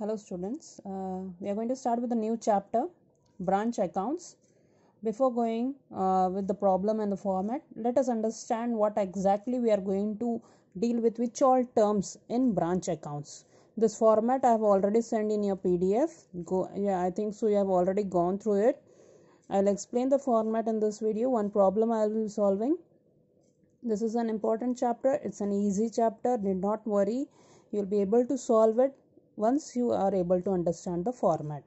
Hello students, uh, we are going to start with a new chapter, branch accounts. Before going uh, with the problem and the format, let us understand what exactly we are going to deal with which all terms in branch accounts. This format I have already sent in your PDF. Go, yeah, I think so you have already gone through it. I will explain the format in this video. One problem I will be solving. This is an important chapter. It's an easy chapter. Do not worry. You will be able to solve it once you are able to understand the format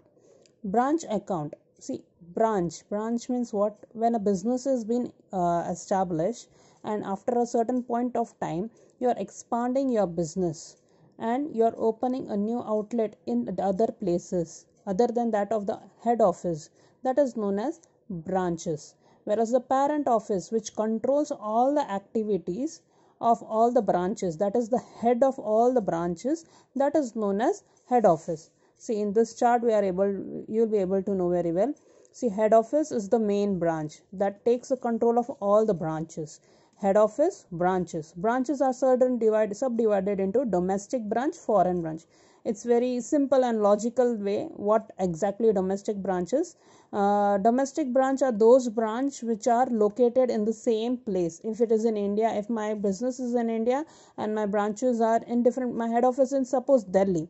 branch account see branch branch means what when a business has been uh, established and after a certain point of time you are expanding your business and you are opening a new outlet in other places other than that of the head office that is known as branches whereas the parent office which controls all the activities of all the branches that is the head of all the branches that is known as head office see in this chart we are able you will be able to know very well see head office is the main branch that takes the control of all the branches head office branches branches are certain divided subdivided into domestic branch foreign branch it's very simple and logical way what exactly domestic branches? uh, domestic branch are those branch which are located in the same place if it is in india if my business is in india and my branches are in different my head office in suppose delhi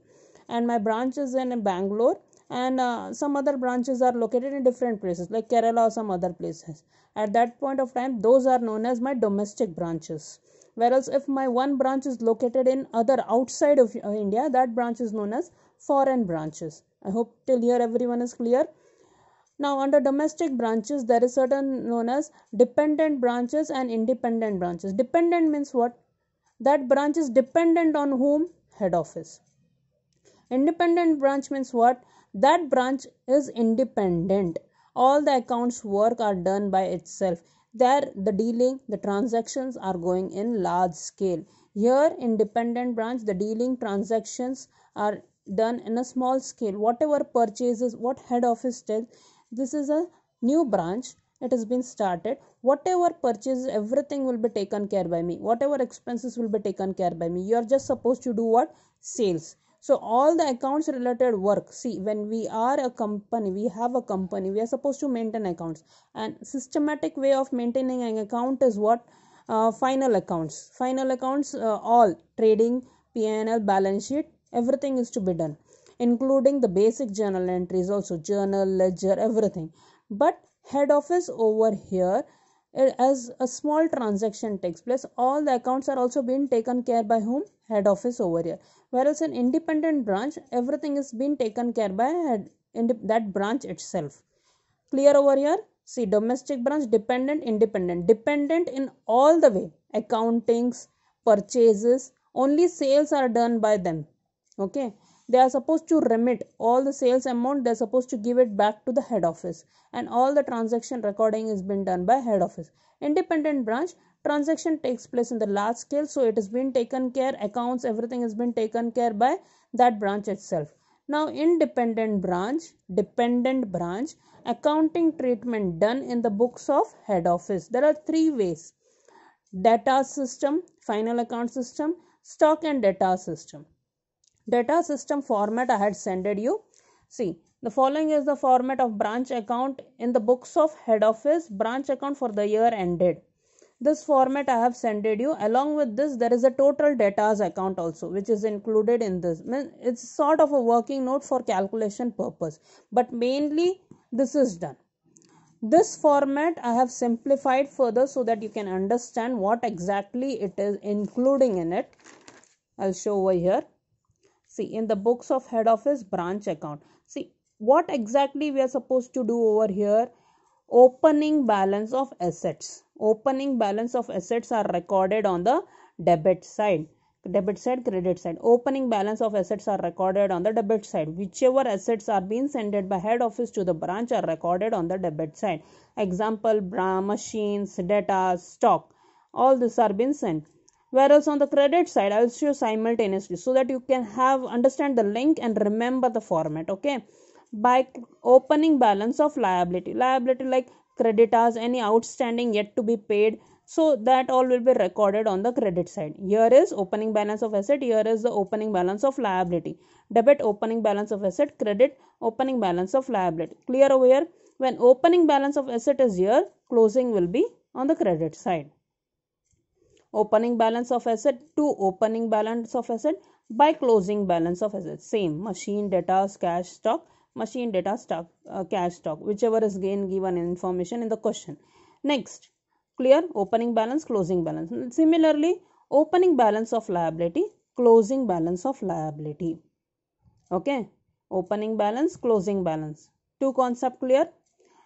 and my branch is in bangalore and uh, some other branches are located in different places like kerala or some other places at that point of time those are known as my domestic branches whereas if my one branch is located in other outside of uh, india that branch is known as foreign branches i hope till here everyone is clear now under domestic branches there is certain known as dependent branches and independent branches dependent means what that branch is dependent on whom head office independent branch means what that branch is independent all the accounts work are done by itself there the dealing the transactions are going in large scale here independent branch the dealing transactions are done in a small scale whatever purchases what head office tells this is a new branch it has been started whatever purchases everything will be taken care by me whatever expenses will be taken care by me you are just supposed to do what sales so all the accounts related work see when we are a company we have a company we are supposed to maintain accounts and systematic way of maintaining an account is what uh, final accounts final accounts uh, all trading p&l balance sheet everything is to be done including the basic journal entries also journal ledger everything but head office over here as a small transaction takes place all the accounts are also being taken care by whom head office over here whereas an independent branch everything is being taken care by head, that branch itself clear over here see domestic branch dependent independent dependent in all the way accountings purchases only sales are done by them okay they are supposed to remit all the sales amount they are supposed to give it back to the head office and all the transaction recording is been done by head office independent branch transaction takes place in the large scale so it has been taken care accounts everything has been taken care by that branch itself now independent branch dependent branch accounting treatment done in the books of head office there are three ways data system final account system stock and data system data system format I had sended you. See, the following is the format of branch account in the books of head office branch account for the year ended. This format I have sended you. Along with this, there is a total data's account also, which is included in this. It's sort of a working note for calculation purpose, but mainly this is done. This format I have simplified further so that you can understand what exactly it is including in it. I'll show over here see in the books of head office branch account see what exactly we are supposed to do over here opening balance of assets opening balance of assets are recorded on the debit side debit side credit side opening balance of assets are recorded on the debit side whichever assets are being sent by head office to the branch are recorded on the debit side example machines data stock all these are being sent whereas on the credit side i will show simultaneously so that you can have understand the link and remember the format okay by opening balance of liability liability like creditors any outstanding yet to be paid so that all will be recorded on the credit side here is opening balance of asset here is the opening balance of liability debit opening balance of asset credit opening balance of liability clear over here when opening balance of asset is here closing will be on the credit side opening balance of asset to opening balance of asset by closing balance of asset same machine data cash stock machine data stock uh, cash stock whichever is again given information in the question next clear opening balance closing balance similarly opening balance of liability closing balance of liability okay opening balance closing balance two concept clear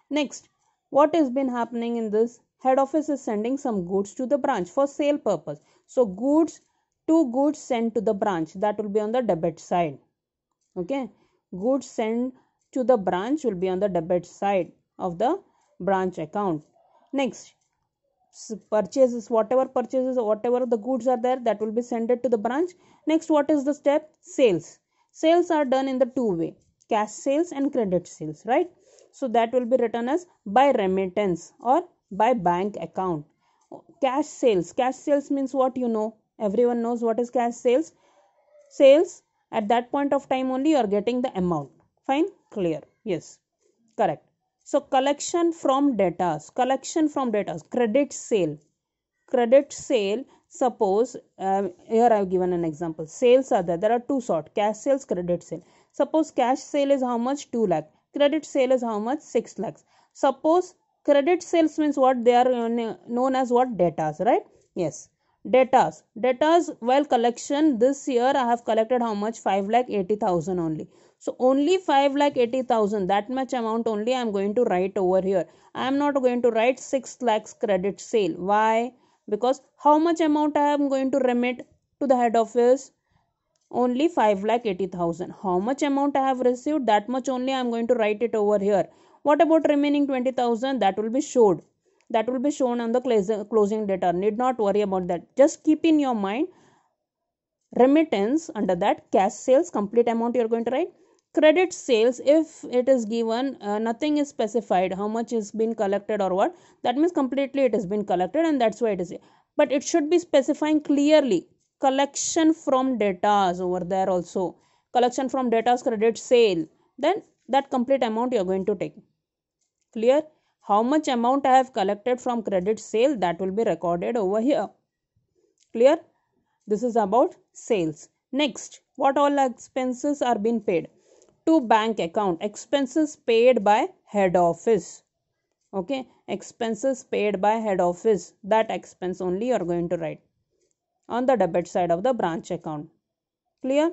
next what has been happening in this head office is sending some goods to the branch for sale purpose so goods two goods sent to the branch that will be on the debit side okay goods sent to the branch will be on the debit side of the branch account next purchases whatever purchases whatever the goods are there that will be sent to the branch next what is the step sales sales are done in the two way cash sales and credit sales right so that will be written as by remittance or by bank account cash sales cash sales means what you know everyone knows what is cash sales sales at that point of time only you are getting the amount fine clear yes correct so collection from debtors collection from debtors credit sale credit sale suppose um, here i have given an example sales are there there are two sort cash sales credit sale suppose cash sale is how much 2 lakh credit sale is how much 6 lakhs suppose credit sales means what they are known as what datas right yes datas datas well collection this year i have collected how much 5 lakh 80000 only so only 5 lakh 80000 that much amount only i am going to write over here i am not going to write 6 lakhs credit sale why because how much amount i am going to remit to the head office only 5 lakh 80000 how much amount i have received that much only i am going to write it over here what about remaining 20000 that will be showed that will be shown on the closing data need not worry about that just keep in your mind remittance under that cash sales complete amount you are going to write credit sales if it is given uh, nothing is specified how much is been collected or what that means completely it has been collected and that's why it is but it should be specifying clearly collection from data over there also collection from data's credit sale then that complete amount you are going to take clear how much amount i have collected from credit sale that will be recorded over here clear this is about sales next what all expenses are being paid to bank account expenses paid by head office okay expenses paid by head office that expense only you are going to write on the debit side of the branch account clear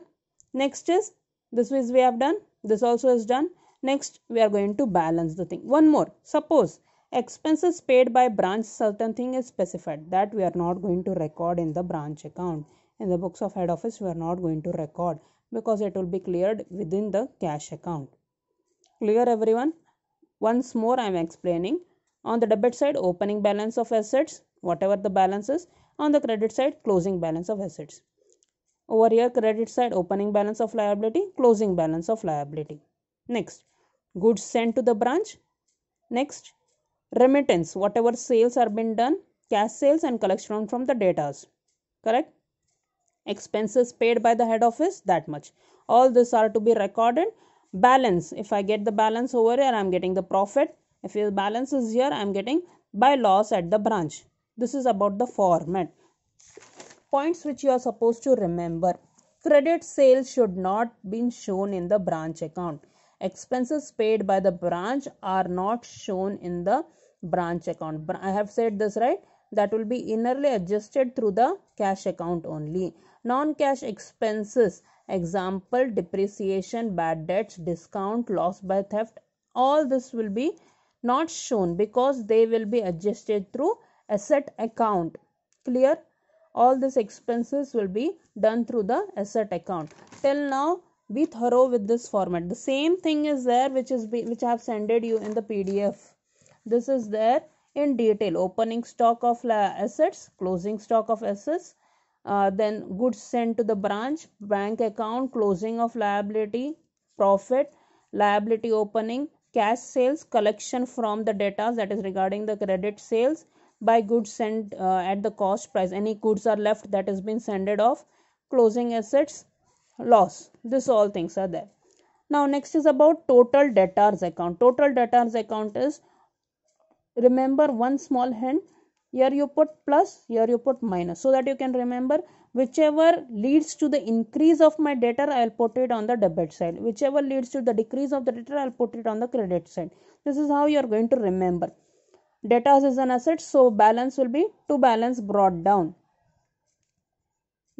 next is this is we have done this also is done next we are going to balance the thing one more suppose expenses paid by branch certain thing is specified that we are not going to record in the branch account in the books of head office we are not going to record because it will be cleared within the cash account clear everyone once more i am explaining on the debit side opening balance of assets whatever the balance is on the credit side closing balance of assets over here credit side opening balance of liability closing balance of liability next goods sent to the branch next remittance whatever sales are been done cash sales and collection from the datas correct expenses paid by the head office that much all these are to be recorded balance if i get the balance over here i'm getting the profit if your balance is here i'm getting by loss at the branch this is about the format points which you are supposed to remember credit sales should not be shown in the branch account expenses paid by the branch are not shown in the branch account i have said this right that will be innerly adjusted through the cash account only non cash expenses example depreciation bad debts discount loss by theft all this will be not shown because they will be adjusted through asset account clear all these expenses will be done through the asset account till now be thorough with this format the same thing is there which is be, which i have sent you in the pdf this is there in detail opening stock of assets closing stock of assets uh, then goods sent to the branch bank account closing of liability profit liability opening cash sales collection from the data that is regarding the credit sales buy goods sent uh, at the cost price any goods are left that has been sended off closing assets loss this all things are there now next is about total debtors account total debtors account is remember one small hint here you put plus here you put minus so that you can remember whichever leads to the increase of my debtor i'll put it on the debit side whichever leads to the decrease of the debtor i'll put it on the credit side this is how you are going to remember debtors is an asset so balance will be to balance brought down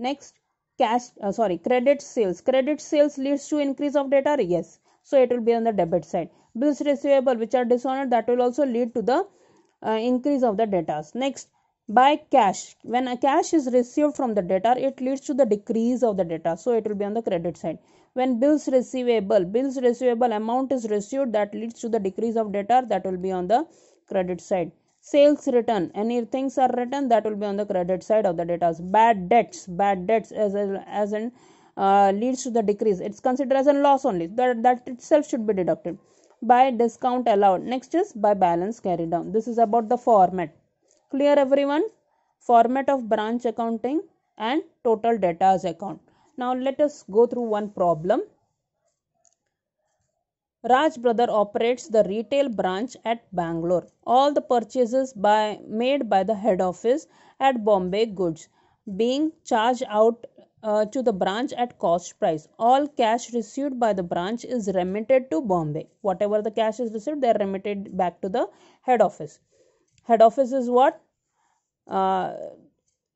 next cash uh, sorry credit sales credit sales leads to increase of debtor yes so it will be on the debit side bills receivable which are dishonored that will also lead to the uh, increase of the debtors next by cash when a cash is received from the debtor it leads to the decrease of the debtor so it will be on the credit side when bills receivable bills receivable amount is received that leads to the decrease of debtor that will be on the credit side sales return Any things are written that will be on the credit side of the data bad debts bad debts as a, as an uh, leads to the decrease it's considered as a loss only that that itself should be deducted by discount allowed next is by balance carried down this is about the format clear everyone format of branch accounting and total data's account now let us go through one problem Raj Brother operates the retail branch at Bangalore. All the purchases by, made by the head office at Bombay Goods being charged out uh, to the branch at cost price. All cash received by the branch is remitted to Bombay. Whatever the cash is received, they are remitted back to the head office. Head office is what? Uh,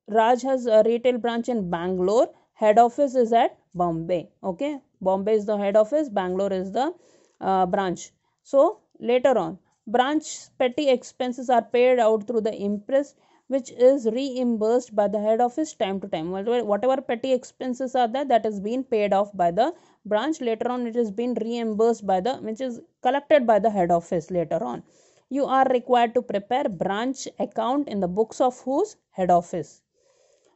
Raj has a retail branch in Bangalore. Head office is at Bombay. Okay, Bombay is the head office. Bangalore is the uh, branch. So, later on, branch petty expenses are paid out through the impress, which is reimbursed by the head office time to time. Whatever petty expenses are there, that is being paid off by the branch. Later on, it is being reimbursed by the which is collected by the head office later on. You are required to prepare branch account in the books of whose head office.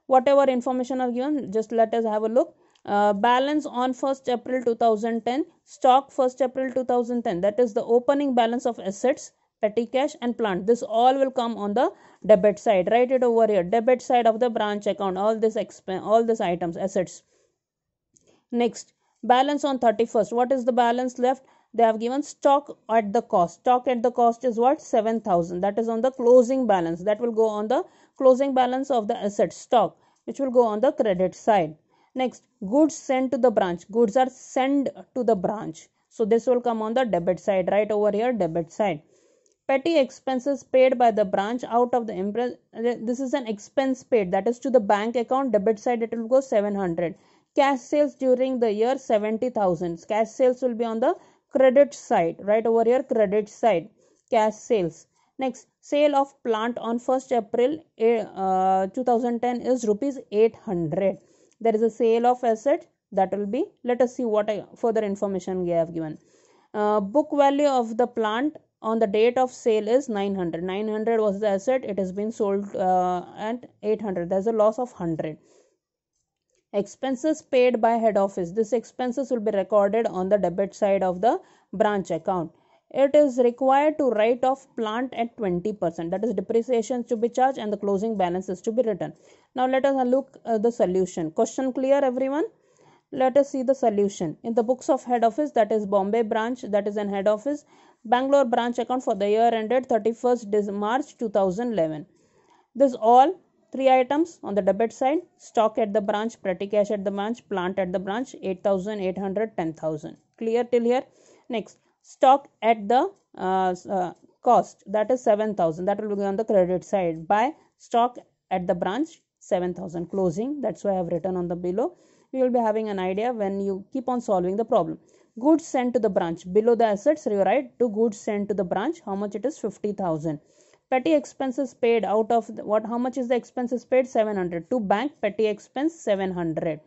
Whatever information are given, just let us have a look uh, balance on 1st April 2010, stock 1st April 2010, that is the opening balance of assets, petty cash, and plant. This all will come on the debit side. Write it over here debit side of the branch account, all this all these items, assets. Next, balance on 31st. What is the balance left? They have given stock at the cost. Stock at the cost is what? 7000. That is on the closing balance. That will go on the closing balance of the asset stock, which will go on the credit side next goods sent to the branch goods are sent to the branch so this will come on the debit side right over here debit side petty expenses paid by the branch out of the this is an expense paid that is to the bank account debit side it will go 700 cash sales during the year 70000 cash sales will be on the credit side right over here credit side cash sales next sale of plant on 1st april eh, uh, 2010 is rupees 800 there is a sale of asset that will be let us see what I, further information we have given uh, book value of the plant on the date of sale is 900 900 was the asset it has been sold uh, at 800 there's a loss of 100 expenses paid by head office this expenses will be recorded on the debit side of the branch account it is required to write off plant at 20% that is depreciation to be charged and the closing balance is to be written now let us look uh, the solution question clear everyone let us see the solution in the books of head office that is bombay branch that is an head office bangalore branch account for the year ended 31st march 2011 this all three items on the debit side stock at the branch petty cash at the branch plant at the branch 8800 10000 clear till here next stock at the uh, uh, cost that is 7000 that will be on the credit side buy stock at the branch 7000 closing that's why i have written on the below you will be having an idea when you keep on solving the problem goods sent to the branch below the assets you write to goods sent to the branch how much it is 50000 petty expenses paid out of the, what how much is the expenses paid 700 to bank petty expense 700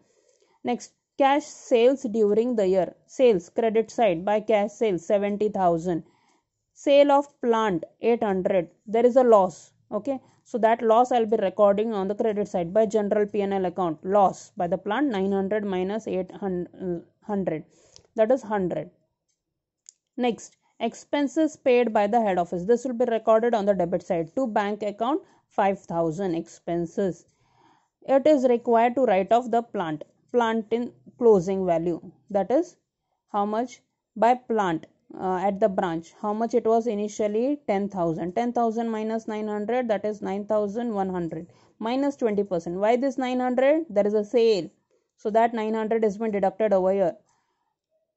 next cash sales during the year sales credit side by cash sales 70000 sale of plant 800 there is a loss okay so that loss i'll be recording on the credit side by general pnl account loss by the plant 900 minus 800 that is 100 next expenses paid by the head office this will be recorded on the debit side to bank account 5000 expenses it is required to write off the plant plant in closing value that is how much by plant uh, at the branch how much it was initially 10000 10000 minus 900 that is 9100 minus 20% why this 900 there is a sale so that 900 has been deducted over here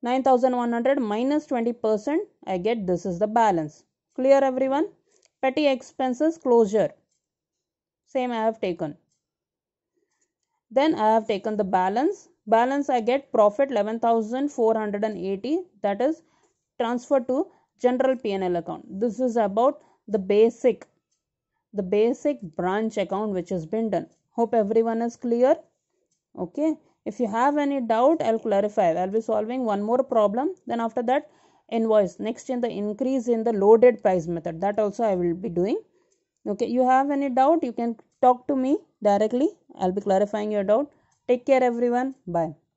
9100 minus 20% i get this is the balance clear everyone petty expenses closure same i have taken then i have taken the balance balance i get profit 11480 that is transfer to general pnl account this is about the basic the basic branch account which has been done hope everyone is clear okay if you have any doubt i'll clarify i'll be solving one more problem then after that invoice next in the increase in the loaded price method that also i will be doing okay you have any doubt you can talk to me directly i'll be clarifying your doubt Take care, everyone. Bye.